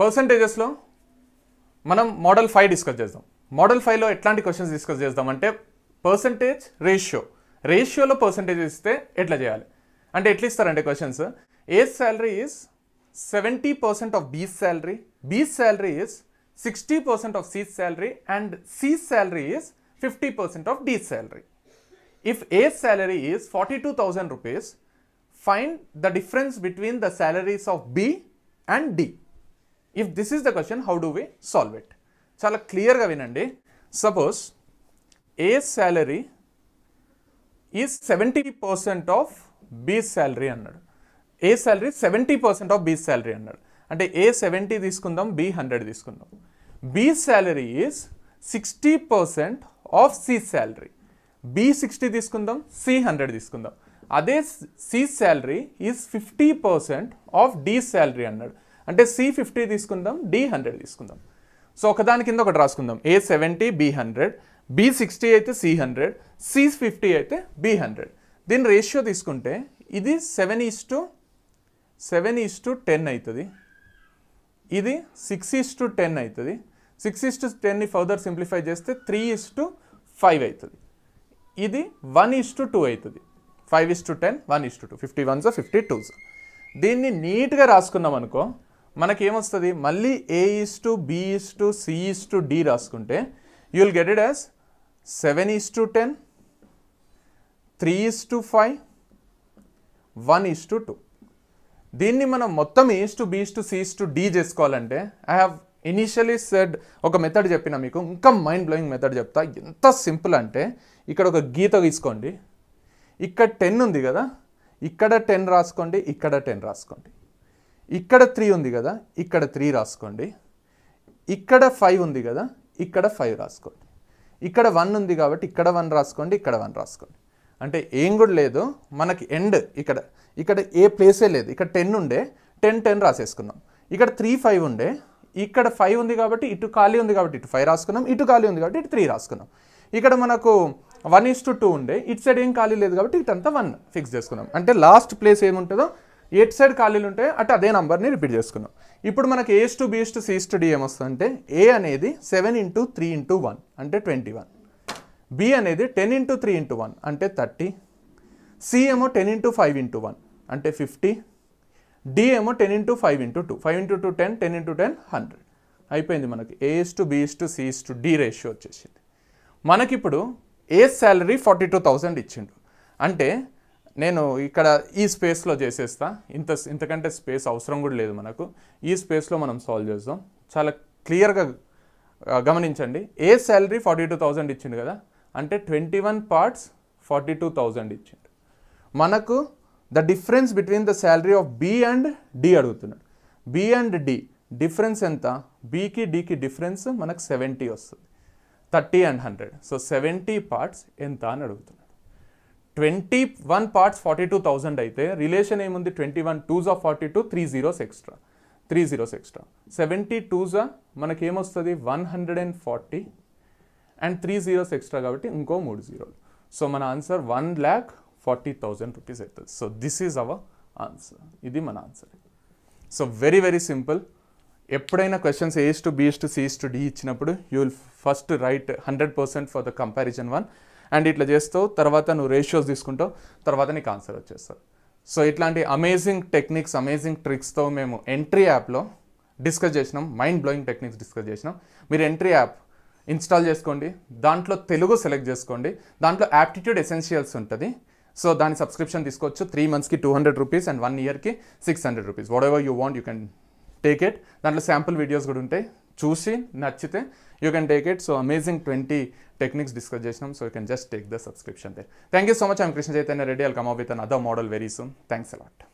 పర్సంటేజెస్లో మనం model five discuss చేద్దాం model ఫైవ్లో ఎట్లాంటి క్వశ్చన్స్ డిస్కస్ చేద్దామంటే పర్సంటేజ్ రేషియో రేషియోలో పర్సంటేజ్ ఇస్తే ఎట్లా చేయాలి అంటే ఎట్లా ఇస్తారంటే questions A salary is seventy percent of B's salary B salary is sixty percent of C's salary and C's salary is fifty percent of D's salary if A salary is forty two thousand rupees find the difference between the salaries of B and D if this is the question how do we solve it చాలా క్లియర్గా వినండి suppose A salary is seventy percent of B salary అన్నాడు A salary seventy percent of B salary అన్నాడు అంటే A seventy తీసుకుందాం B hundred తీసుకుందాం B salary is sixty percent of C salary B sixty తీసుకుందాం C hundred తీసుకుందాం అదే C salary is fifty percent of D salary అన్నాడు అంటే C fifty తీసుకుందాం డి హండ్రెడ్ తీసుకుందాం సో ఒకదాని కింద ఒకటి రాసుకుందాం ఏ seventy B hundred B sixty అయితే సి హండ్రెడ్ సి ఫిఫ్టీ అయితే బి హండ్రెడ్ దీని రేషియో తీసుకుంటే ఇది seven is to seven is to ten అవుతుంది ఇది సిక్స్ ఈస్ టు టెన్ అవుతుంది సిక్స్ ఈస్ టు టెన్ని ఫర్దర్ సింప్లిఫై చేస్తే త్రీ ఈస్ టు ఫైవ్ అవుతుంది ఇది వన్ ఈస్ టు టూ అవుతుంది five is to ten one is to two fifty ones fifty twos దీన్ని నీట్గా రాసుకున్నాం అనుకో మనకేమొస్తుంది మళ్ళీ A is to B is to C is to D రాసుకుంటే you will get it as seven is to ten three is to five one is to two దీన్ని మనం మొత్తం is to B's to C's to D చేసుకోవాలంటే I have initially said ఒక method చెప్పిన మీకు ఇంకా mind blowing method చెప్తా ఎంత సింపుల్ అంటే ఇక్కడ ఒక గీత తీసుకోండి ఇక్కడ టెన్ ఉంది కదా ఇక్కడ టెన్ రాసుకోండి ఇక్కడ టెన్ రాసుకోండి ఇక్కడ త్రీ ఉంది కదా ఇక్కడ త్రీ రాసుకోండి ఇక్కడ ఫైవ్ ఉంది కదా ఇక్కడ ఫైవ్ రాసుకోండి ఇక్కడ వన్ ఉంది కాబట్టి ఇక్కడ వన్ రాసుకోండి ఇక్కడ వన్ రాసుకోండి అంటే ఏం కూడా లేదు మనకి ఎండ్ ఇక్కడ ఇక్కడ ఏ ప్లేసే లేదు ఇక్కడ టెన్ ఉండే టెన్ టెన్ రాసేసుకున్నాం ఇక్కడ త్రీ ఫైవ్ ఉండే ఇక్కడ ఫైవ్ ఉంది కాబట్టి ఇటు ఖాళీ ఉంది కాబట్టి ఇటు ఫైవ్ రాసుకున్నాం ఇటు ఖాళీ ఉంది కాబట్టి ఇటు త్రీ రాసుకున్నాం ఇక్కడ మనకు వన్ ఇస్ టు టూ ఉండే ఇటు సైడ్ ఏం ఖాళీ లేదు కాబట్టి ఇటు అంతా వన్ ఫిక్స్ చేసుకున్నాం అంటే లాస్ట్ ప్లేస్ ఏముంటుందో ఎట్ సైడ్ ఖాళీలు ఉంటే అటు అదే నంబర్ని రిపీట్ చేసుకున్నాం ఇప్పుడు మనకి A's to B's to C's to D ఏమొస్తుందంటే ఏ అనేది seven into three into one అంటే ట్వంటీ వన్ బి అనేది ten into three into one అంటే థర్టీ సి ఏమో ten into five into one అంటే ఫిఫ్టీ డి ఏమో ten into five into two five into two ten ten into ten hundred అయిపోయింది మనకి A's to B's to C's to D ratio వచ్చేసింది మనకిప్పుడు A salary forty two thousand ఇచ్చిండు అంటే నేను ఇక్కడ ఈ స్పేస్లో చేసేస్తా ఇంత ఇంతకంటే స్పేస్ అవసరం కూడా లేదు మనకు ఈ స్పేస్లో మనం సాల్వ్ చేస్తాం చాలా క్లియర్గా గమనించండి A salary forty two thousand ఇచ్చిండు కదా అంటే twenty one parts forty two thousand ఇచ్చిండు మనకు the difference between the salary of B and D అడుగుతున్నాడు బి అండ్ డి డిఫరెన్స్ ఎంత బీకి డికి డిఫరెన్స్ మనకు సెవెంటీ వస్తుంది thirty and hundred so seventy parts ఎంత అని అడుగుతున్నాడు twenty one parts forty two thousand అయితే రిలేషన్ ఏముంది twenty one twos of forty two three zeros extra three zeros extra seventy మనకి మనకేమొస్తుంది one hundred and forty and three zeros extra కాబట్టి ఇంకో మూడు జీరోలు సో మన answer one lakh forty thousand rupees అవుతుంది so this is our answer ఇది మన answer so very very simple ఎప్పుడైనా questions A's to B's to C's to D ఇచ్చినప్పుడు you will first write hundred percent for the comparison one and ఇట్లా చేస్తావు తర్వాత నువ్వు ratios తీసుకుంటావు తర్వాత నీకు ఆన్సర్ వచ్చేస్తావు సో ఇట్లాంటి అమేజింగ్ టెక్నిక్స్ అమేజింగ్ ట్రిక్స్తో మేము ఎంట్రీ యాప్లో డిస్కస్ చేసినాం మైండ్ బ్లోయింగ్ టెక్నిక్స్ డిస్కస్ చేసినాం మీరు ఎంట్రీ యాప్ ఇన్స్టాల్ చేసుకోండి దాంట్లో తెలుగు సెలెక్ట్ చేసుకోండి దాంట్లో యాప్టిట్యూడ్ ఎసెన్షియల్స్ ఉంటుంది సో దాని సబ్స్క్రిప్షన్ తీసుకోవచ్చు త్రీ మంత్స్కి two hundred rupees and one ఇయర్కి six hundred rupees whatever you want you can take it దాంట్లో శాంపుల్ వీడియోస్ కూడా ఉంటాయి చూసి నచ్చితే you can take it so amazing twenty techniques discuss చేసినాం so you can just take the subscription దే thank you so much I'm Krishna Chaitanya Reddy I'll come up with another model very soon thanks allot